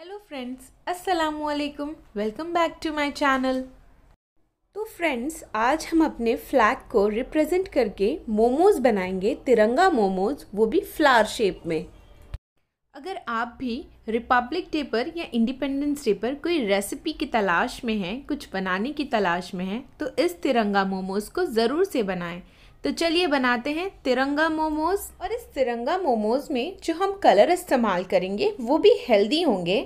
hello friends अस्सलाम वालेकुम welcome back to my channel तो फ्रेंड्स आज हम अपने फ्लैग को रिप्रेजेंट करके मोमोज़ बनाएंगे तिरंगा मोमोज़ वो भी फ्लावर शेप में अगर आप भी रिपब्लिक डे पर या इंडिपेंडेंस डे पर कोई रेसिपी की तलाश में हैं कुछ बनाने की तलाश में हैं तो इस तिरंगा मोमोज़ को ज़रूर से बनाएं तो चलिए बनाते हैं तिरंगा मोमोज और इस तिरंगा मोमोज में जो हम कलर इस्तेमाल करेंगे वो भी हेल्दी होंगे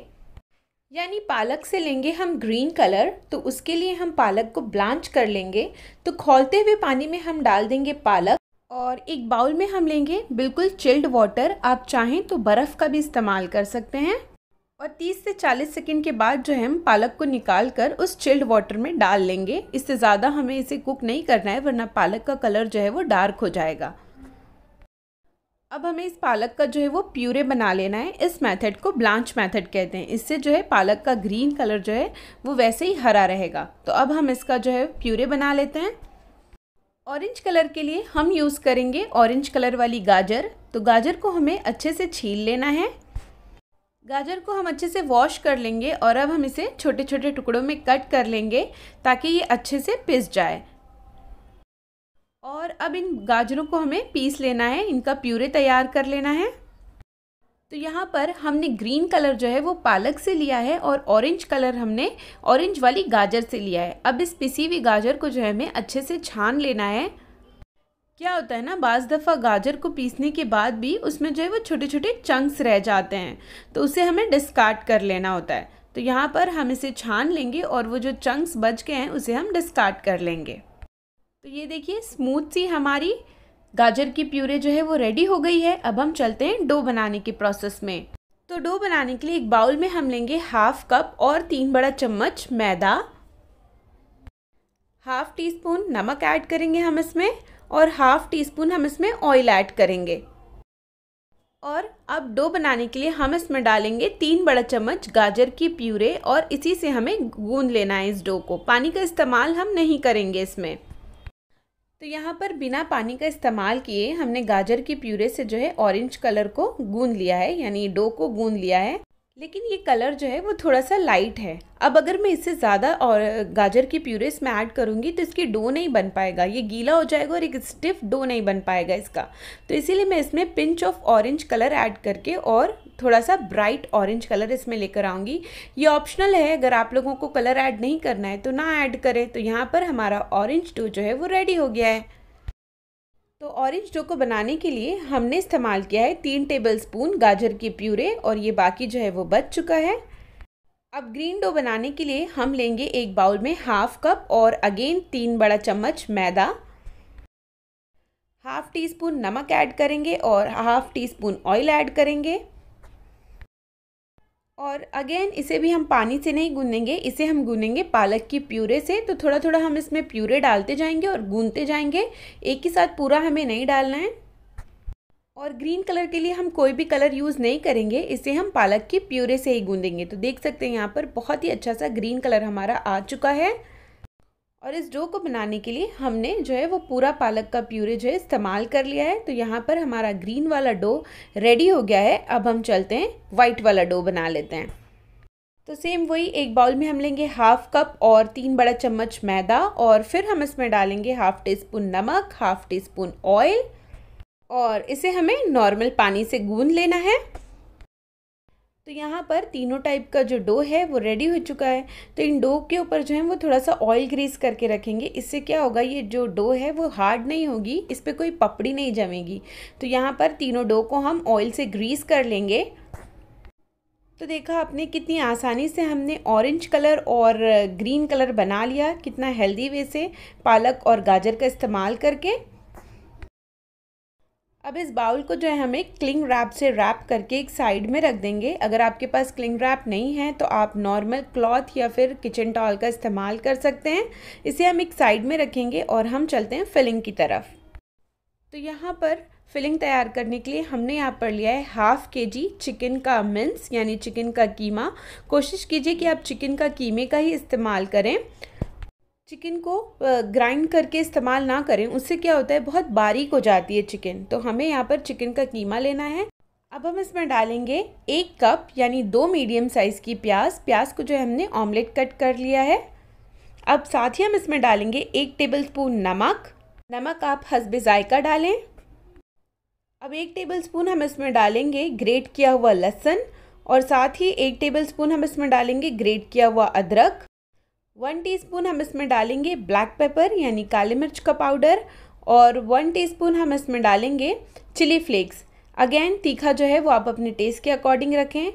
यानी पालक से लेंगे हम ग्रीन कलर तो उसके लिए हम पालक को ब्लांच कर लेंगे तो खोलते हुए पानी में हम डाल देंगे पालक और एक बाउल में हम लेंगे बिल्कुल चिल्ड वाटर आप चाहें तो बर्फ़ का भी इस्तेमाल कर सकते हैं और 30 से 40 सेकेंड के बाद जो है हम पालक को निकाल कर उस चिल्ड वाटर में डाल लेंगे इससे ज़्यादा हमें इसे कुक नहीं करना है वरना पालक का कलर जो है वो डार्क हो जाएगा अब हमें इस पालक का जो है वो प्यूरे बना लेना है इस मेथड को ब्लांच मेथड कहते हैं इससे जो है पालक का ग्रीन कलर जो है वो वैसे ही हरा रहेगा तो अब हम इसका जो है प्यूरे बना लेते हैं ऑरेंज कलर के लिए हम यूज़ करेंगे ऑरेंज कलर वाली गाजर तो गाजर को हमें अच्छे से छील लेना है गाजर को हम अच्छे से वॉश कर लेंगे और अब हम इसे छोटे छोटे टुकड़ों में कट कर लेंगे ताकि ये अच्छे से पिस जाए और अब इन गाजरों को हमें पीस लेना है इनका प्यूरे तैयार कर लेना है तो यहाँ पर हमने ग्रीन कलर जो है वो पालक से लिया है और ऑरेंज कलर हमने ऑरेंज वाली गाजर से लिया है अब इस पिसी हुई गाजर को जो है हमें अच्छे से छान लेना है क्या होता है ना बज़ दफ़ा गाजर को पीसने के बाद भी उसमें जो है वो छोटे छोटे चंक्स रह जाते हैं तो उसे हमें डिस्कार्ड कर लेना होता है तो यहाँ पर हम इसे छान लेंगे और वो जो चंक्स बच गए हैं उसे हम डिस्कार्ड कर लेंगे तो ये देखिए स्मूथ सी हमारी गाजर की प्यूरे जो है वो रेडी हो गई है अब हम चलते हैं डो बनाने के प्रोसेस में तो डो बनाने के लिए एक बाउल में हम लेंगे हाफ कप और तीन बड़ा चम्मच मैदा हाफ टी स्पून नमक ऐड करेंगे हम इसमें और हाफ़ टी स्पून हम इसमें ऑयल ऐड करेंगे और अब डो बनाने के लिए हम इसमें डालेंगे तीन बड़ा चम्मच गाजर की प्यूरे और इसी से हमें गूंद लेना है इस डो को पानी का इस्तेमाल हम नहीं करेंगे इसमें तो यहाँ पर बिना पानी का इस्तेमाल किए हमने गाजर की प्यूरे से जो है ऑरेंज कलर को गूंद लिया है यानी डो को गूंद लिया है लेकिन ये कलर जो है वो थोड़ा सा लाइट है अब अगर मैं इससे ज़्यादा और गाजर की प्यूरे इसमें ऐड करूँगी तो इसकी डो नहीं बन पाएगा ये गीला हो जाएगा और एक स्टिफ डो नहीं बन पाएगा इसका तो इसीलिए मैं इसमें pinch of orange colour add करके और थोड़ा सा ब्राइट ऑरेंज कलर इसमें लेकर आऊँगी ये ऑप्शनल है अगर आप लोगों को कलर ऐड नहीं करना है तो ना ऐड करें तो यहाँ पर हमारा ऑरेंज डो जो है वो रेडी हो गया है तो ऑरेंज डो को बनाने के लिए हमने इस्तेमाल किया है तीन टेबल स्पून गाजर की प्यूरे और ये बाकी जो है वो बच चुका है अब ग्रीन डो बनाने के लिए हम लेंगे एक बाउल में हाफ कप और अगेन तीन बड़ा चम्मच मैदा हाफ टी स्पून नमक ऐड करेंगे और half teaspoon oil add करेंगे और अगेन इसे भी हम पानी से नहीं गूंदेंगे इसे हम गूंदेंगे पालक की प्यूरे से तो थोड़ा थोड़ा हम इसमें प्यूरे डालते जाएंगे और गूंदते जाएंगे एक ही साथ पूरा हमें नहीं डालना है और ग्रीन कलर के लिए हम कोई भी कलर यूज़ नहीं करेंगे इसे हम पालक की प्यूरे से ही गूंदेंगे तो देख सकते हैं यहाँ पर बहुत ही अच्छा सा ग्रीन कलर हमारा आ चुका है और इस डो को बनाने के लिए हमने जो है वो पूरा पालक का प्यूरे जो है इस्तेमाल कर लिया है तो यहाँ पर हमारा ग्रीन वाला डो रेडी हो गया है अब हम चलते हैं वाइट वाला डो बना लेते हैं तो सेम वही एक बाउल में हम लेंगे हाफ कप और तीन बड़ा चम्मच मैदा और फिर हम इसमें डालेंगे हाफ टी स्पून नमक हाफ टी स्पून ऑयल और इसे हमें नॉर्मल पानी से गूंद लेना है तो यहाँ पर तीनों टाइप का जो डो है वो रेडी हो चुका है तो इन डो के ऊपर जो है वो थोड़ा सा ऑयल ग्रीस करके रखेंगे इससे क्या होगा ये जो डो है वो हार्ड नहीं होगी इस पर कोई पपड़ी नहीं जमेगी तो यहाँ पर तीनों डो को हम ऑयल से ग्रीस कर लेंगे तो देखा आपने कितनी आसानी से हमने ऑरेंज कलर और ग्रीन कलर बना लिया कितना हेल्दी वे से पालक और गाजर का इस्तेमाल करके अब इस बाउल को जो है हमें क्लिंग रैप से रैप करके एक साइड में रख देंगे अगर आपके पास क्लिंग रैप नहीं है तो आप नॉर्मल क्लॉथ या फिर किचन टॉल का इस्तेमाल कर सकते हैं इसे हम एक साइड में रखेंगे और हम चलते हैं फिलिंग की तरफ तो यहाँ पर फिलिंग तैयार करने के लिए हमने यहाँ पर लिया है हाफ़ के जी चिकन का मिन्स यानी चिकन का कीमा कोशिश कीजिए कि आप चिकन का कीमे का ही इस्तेमाल करें चिकन को ग्राइंड करके इस्तेमाल ना करें उससे क्या होता है बहुत बारीक हो जाती है चिकन तो हमें यहाँ पर चिकन का कीमा लेना है अब हम इसमें डालेंगे एक कप यानी दो मीडियम साइज़ की प्याज प्याज को जो है हमने ऑमलेट कट कर लिया है अब साथ ही हम इसमें डालेंगे एक टेबल स्पून नमक नमक आप हसबे जायका डालें अब एक टेबल स्पून हम इसमें डालेंगे ग्रेट किया हुआ लहसुन और साथ ही एक टेबल स्पून हम इसमें डालेंगे ग्रेट किया हुआ अदरक वन टीस्पून हम इसमें डालेंगे ब्लैक पेपर यानी काली मिर्च का पाउडर और वन टीस्पून हम इसमें डालेंगे चिली फ्लेक्स अगेन तीखा जो है वो आप अपने टेस्ट के अकॉर्डिंग रखें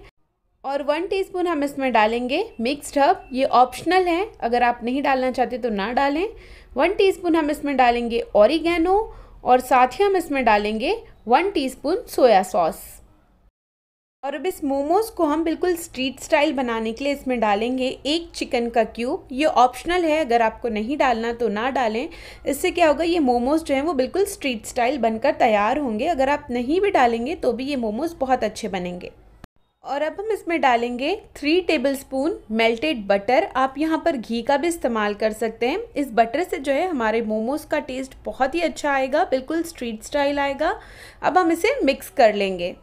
और वन टीस्पून हम इसमें डालेंगे मिक्स्ड हर्ब ये ऑप्शनल है अगर आप नहीं डालना चाहते तो ना डालें वन टीस्पून हम इसमें डालेंगे ऑरिगेनो और साथ ही हम इसमें डालेंगे वन टीस्पून सोया सॉस और अब इस मोमोज़ को हम बिल्कुल स्ट्रीट स्टाइल बनाने के लिए इसमें डालेंगे एक चिकन का क्यूब ये ऑप्शनल है अगर आपको नहीं डालना तो ना डालें इससे क्या होगा ये मोमोज़ जो हैं वो बिल्कुल स्ट्रीट स्टाइल बनकर तैयार होंगे अगर आप नहीं भी डालेंगे तो भी ये मोमोज़ बहुत अच्छे बनेंगे और अब हम इसमें डालेंगे three tablespoon melted butter आप यहाँ पर घी का भी इस्तेमाल कर सकते हैं इस बटर से जो है हमारे मोमोज़ का टेस्ट बहुत ही अच्छा आएगा बिल्कुल स्ट्रीट स्टाइल आएगा अब हम इसे मिक्स कर लेंगे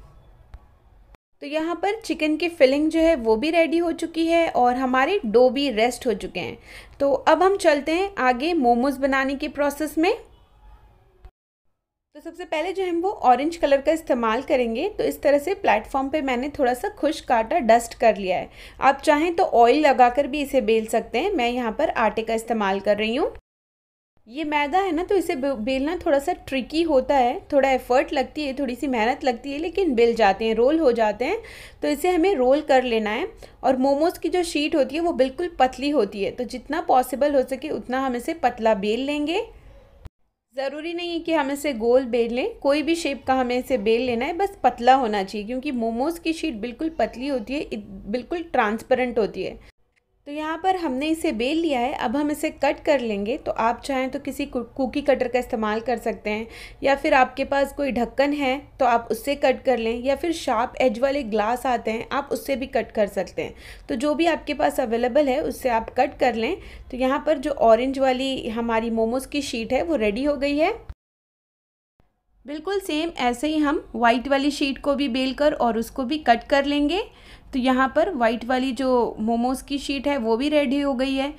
तो यहाँ पर चिकन की फिलिंग जो है वो भी रेडी हो चुकी है और हमारे डो भी रेस्ट हो चुके हैं तो अब हम चलते हैं आगे मोमोज़ बनाने के प्रोसेस में तो सबसे पहले जो हम वो ऑरेंज कलर का इस्तेमाल करेंगे तो इस तरह से प्लेटफॉर्म पे मैंने थोड़ा सा खुश काटा डस्ट कर लिया है आप चाहें तो ऑयल लगाकर भी इसे बेल सकते हैं मैं यहाँ पर आटे का इस्तेमाल कर रही हूँ ये मैदा है ना तो इसे बेलना थोड़ा सा ट्रिकी होता है थोड़ा एफर्ट लगती है थोड़ी सी मेहनत लगती है लेकिन बेल जाते हैं रोल हो जाते हैं तो इसे हमें रोल कर लेना है और मोमोज़ की जो शीट होती है वो बिल्कुल पतली होती है तो जितना पॉसिबल हो सके उतना हम इसे पतला बेल लेंगे ज़रूरी नहीं है कि हम इसे गोल बेल लें कोई भी शेप का हमें इसे बेल लेना है बस पतला होना चाहिए क्योंकि मोमोज़ की शीट बिल्कुल पतली होती है बिल्कुल ट्रांसपेरेंट होती है तो यहाँ पर हमने इसे बेल लिया है अब हम इसे कट कर लेंगे तो आप चाहें तो किसी कुकी कटर का इस्तेमाल कर सकते हैं या फिर आपके पास कोई ढक्कन है तो आप उससे कट कर लें या फिर शार्प एज वाले ग्लास आते हैं आप उससे भी कट कर सकते हैं तो जो भी आपके पास अवेलेबल है उससे आप कट कर लें तो यहाँ पर जो ऑरेंज वाली हमारी मोमोज़ की शीट है वो रेडी हो गई है बिल्कुल सेम ऐसे ही हम वाइट वाली शीट को भी बेल कर और उसको भी कट कर लेंगे तो यहाँ पर वाइट वाली जो मोमोज़ की शीट है वो भी रेडी हो गई है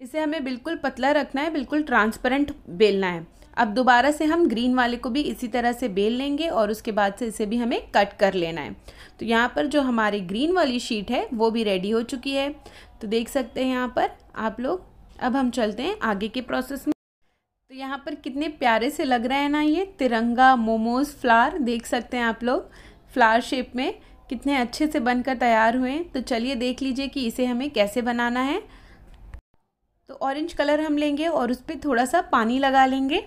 इसे हमें बिल्कुल पतला रखना है बिल्कुल ट्रांसपेरेंट बेलना है अब दोबारा से हम ग्रीन वाले को भी इसी तरह से बेल लेंगे और उसके बाद से इसे भी हमें कट कर लेना है तो यहाँ पर जो हमारी ग्रीन वाली शीट है वो भी रेडी हो चुकी है तो देख सकते हैं यहाँ पर आप लोग अब हम चलते हैं आगे के प्रोसेस में तो यहाँ पर कितने प्यारे से लग रहे हैं ना ये तिरंगा मोमोज फ्लार देख सकते हैं आप लोग फ्लार शेप में कितने अच्छे से बनकर तैयार हुए तो चलिए देख लीजिए कि इसे हमें कैसे बनाना है तो ऑरेंज कलर हम लेंगे और उस पर थोड़ा सा पानी लगा लेंगे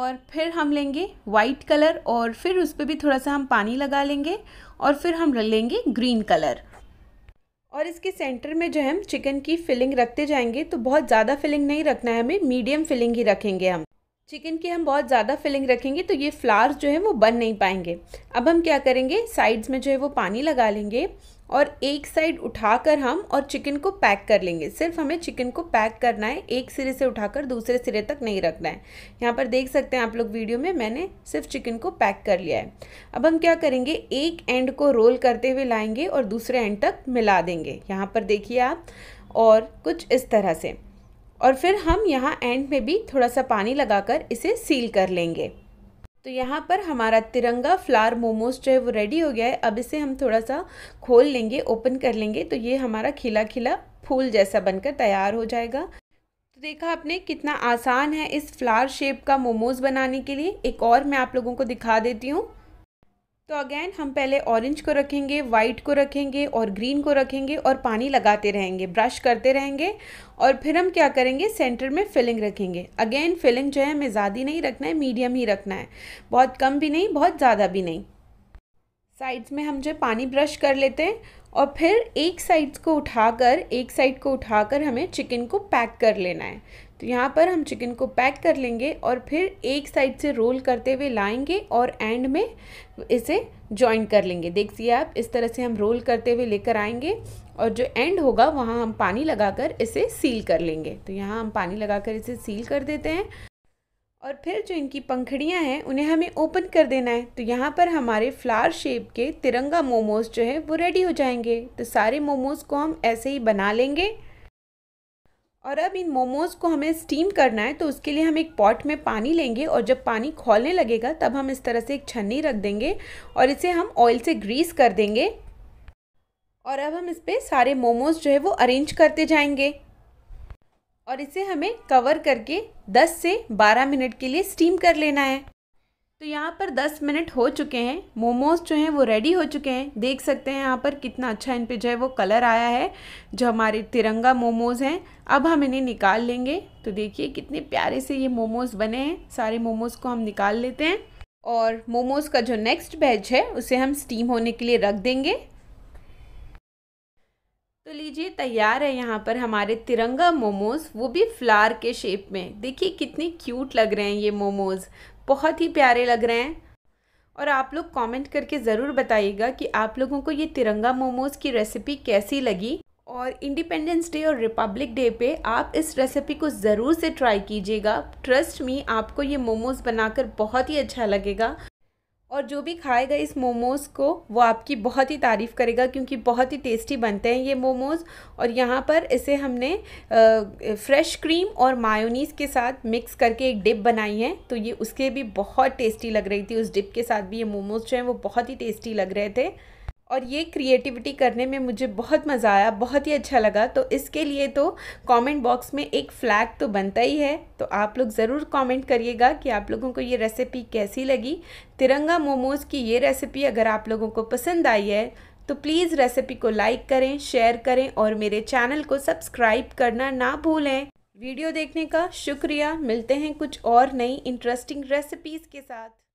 और फिर हम लेंगे वाइट कलर और फिर उस पर भी थोड़ा सा हम पानी लगा लेंगे और फिर हम लेंगे ग्रीन कलर और इसके सेंटर में जो है हम चिकन की फिलिंग रखते जाएंगे तो बहुत ज़्यादा फिलिंग नहीं रखना है हमें मीडियम फिलिंग ही रखेंगे हम चिकन की हम बहुत ज़्यादा फिलिंग रखेंगे तो ये फ्लावर्स जो है वो बन नहीं पाएंगे अब हम क्या करेंगे साइड्स में जो है वो पानी लगा लेंगे और एक साइड उठाकर हम और चिकन को पैक कर लेंगे सिर्फ हमें चिकन को पैक करना है एक सिरे से उठाकर दूसरे सिरे तक नहीं रखना है यहाँ पर देख सकते हैं आप लोग वीडियो में मैंने सिर्फ चिकन को पैक कर लिया है अब हम क्या करेंगे एक एंड को रोल करते हुए लाएंगे और दूसरे एंड तक मिला देंगे यहाँ पर देखिए आप और कुछ इस तरह से और फिर हम यहाँ एंड में भी थोड़ा सा पानी लगा इसे सील कर लेंगे तो यहाँ पर हमारा तिरंगा फ्लावर मोमोज जो है वो रेडी हो गया है अब इसे हम थोड़ा सा खोल लेंगे ओपन कर लेंगे तो ये हमारा खिला खिला फूल जैसा बनकर तैयार हो जाएगा तो देखा आपने कितना आसान है इस फ्लावर शेप का मोमोज़ बनाने के लिए एक और मैं आप लोगों को दिखा देती हूँ तो अगेन हम पहले ऑरेंज को रखेंगे वाइट को रखेंगे और ग्रीन को रखेंगे और पानी लगाते रहेंगे ब्रश करते रहेंगे और फिर हम क्या करेंगे सेंटर में फिलिंग रखेंगे अगेन फिलिंग जो है हमें ज़्यादा नहीं रखना है मीडियम ही रखना है बहुत कम भी नहीं बहुत ज़्यादा भी नहीं साइड्स में हम जो पानी ब्रश कर लेते हैं और फिर एक साइड को उठाकर एक साइड को उठाकर हमें चिकन को पैक कर लेना है तो यहाँ पर हम चिकन को पैक कर लेंगे और फिर एक साइड से रोल करते हुए लाएंगे और एंड में इसे जॉइंट कर लेंगे देखिए आप इस तरह से हम रोल करते हुए लेकर आएंगे और जो एंड होगा वहाँ हम पानी लगाकर इसे सील कर लेंगे तो यहाँ हम पानी लगाकर इसे सील कर देते हैं और फिर जो इनकी पंखड़ियाँ हैं उन्हें हमें ओपन कर देना है तो यहाँ पर हमारे फ्लावर शेप के तिरंगा मोमोज़ जो है वो रेडी हो जाएंगे तो सारे मोमोज़ को हम ऐसे ही बना लेंगे और अब इन मोमोज़ को हमें स्टीम करना है तो उसके लिए हम एक पॉट में पानी लेंगे और जब पानी खोलने लगेगा तब हम इस तरह से एक छन्नी रख देंगे और इसे हम ऑयल से ग्रीस कर देंगे और अब हम इस पर सारे मोमोज़ जो है वो अरेंज करते जाएंगे और इसे हमें कवर करके 10 से 12 मिनट के लिए स्टीम कर लेना है तो यहाँ पर 10 मिनट हो चुके हैं मोमोज जो हैं वो रेडी हो चुके हैं देख सकते हैं यहाँ पर कितना अच्छा इन पे जो है वो कलर आया है जो हमारे तिरंगा मोमोज हैं अब हम इन्हें निकाल लेंगे तो देखिए कितने प्यारे से ये मोमोज बने हैं सारे मोमोज को हम निकाल लेते हैं और मोमोज का जो नेक्स्ट बैच है उसे हम स्टीम होने के लिए रख देंगे तो लीजिए तैयार है यहाँ पर हमारे तिरंगा मोमोज वो भी फ्लार के शेप में देखिए कितने क्यूट लग रहे हैं ये मोमोज बहुत ही प्यारे लग रहे हैं और आप लोग कमेंट करके ज़रूर बताइएगा कि आप लोगों को ये तिरंगा मोमोज़ की रेसिपी कैसी लगी और इंडिपेंडेंस डे और रिपब्लिक डे पे आप इस रेसिपी को ज़रूर से ट्राई कीजिएगा ट्रस्ट मी आपको ये मोमोज़ बनाकर बहुत ही अच्छा लगेगा और जो भी खाएगा इस मोमोज़ को वो आपकी बहुत ही तारीफ़ करेगा क्योंकि बहुत ही टेस्टी बनते हैं ये मोमोज़ और यहाँ पर इसे हमने फ्रेश क्रीम और मायोनीस के साथ मिक्स करके एक डिप बनाई है तो ये उसके भी बहुत टेस्टी लग रही थी उस डिप के साथ भी ये मोमोज़ जो हैं वो बहुत ही टेस्टी लग रहे थे और ये क्रिएटिविटी करने में मुझे बहुत मज़ा आया बहुत ही अच्छा लगा तो इसके लिए तो कमेंट बॉक्स में एक फ़्लैग तो बनता ही है तो आप लोग ज़रूर कमेंट करिएगा कि आप लोगों को ये रेसिपी कैसी लगी तिरंगा मोमोज़ की ये रेसिपी अगर आप लोगों को पसंद आई है तो प्लीज़ रेसिपी को लाइक करें शेयर करें और मेरे चैनल को सब्सक्राइब करना ना भूलें वीडियो देखने का शुक्रिया मिलते हैं कुछ और नई इंटरेस्टिंग रेसिपीज़ के साथ